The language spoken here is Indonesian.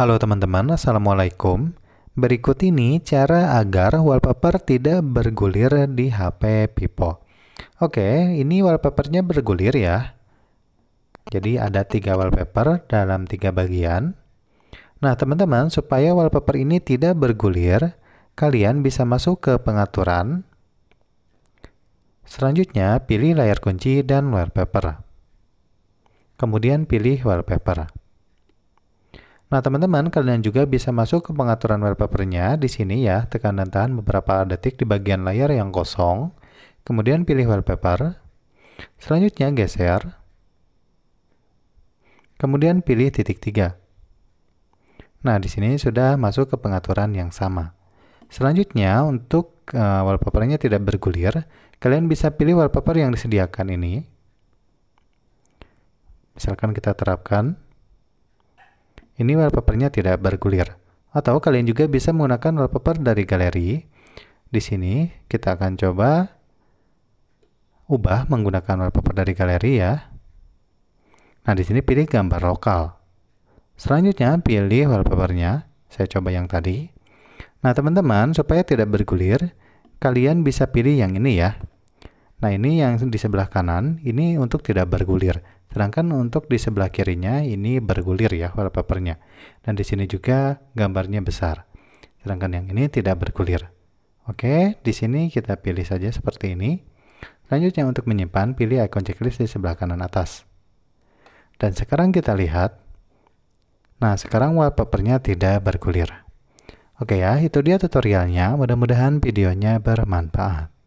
Halo teman-teman, Assalamualaikum. Berikut ini cara agar wallpaper tidak bergulir di HP Vivo. Oke, ini wallpapernya bergulir ya. Jadi ada tiga wallpaper dalam tiga bagian. Nah teman-teman, supaya wallpaper ini tidak bergulir, kalian bisa masuk ke pengaturan. Selanjutnya, pilih layar kunci dan wallpaper. Kemudian pilih wallpaper. Nah, teman-teman, kalian juga bisa masuk ke pengaturan wallpapernya di sini ya. Tekan dan tahan beberapa detik di bagian layar yang kosong. Kemudian pilih wallpaper. Selanjutnya geser. Kemudian pilih titik tiga. Nah, di sini sudah masuk ke pengaturan yang sama. Selanjutnya, untuk uh, wallpapernya tidak bergulir, kalian bisa pilih wallpaper yang disediakan ini. Misalkan kita terapkan ini wallpapernya tidak bergulir. Atau kalian juga bisa menggunakan wallpaper dari galeri. Di sini kita akan coba ubah menggunakan wallpaper dari galeri ya. Nah, di sini pilih gambar lokal. Selanjutnya pilih wallpapernya. Saya coba yang tadi. Nah, teman-teman, supaya tidak bergulir, kalian bisa pilih yang ini ya. Nah, ini yang di sebelah kanan, ini untuk tidak bergulir. Sedangkan untuk di sebelah kirinya ini bergulir ya wallpapernya. Dan di sini juga gambarnya besar. Sedangkan yang ini tidak bergulir. Oke, di sini kita pilih saja seperti ini. Selanjutnya untuk menyimpan, pilih icon checklist di sebelah kanan atas. Dan sekarang kita lihat. Nah, sekarang wallpapernya tidak bergulir. Oke ya, itu dia tutorialnya. Mudah-mudahan videonya bermanfaat.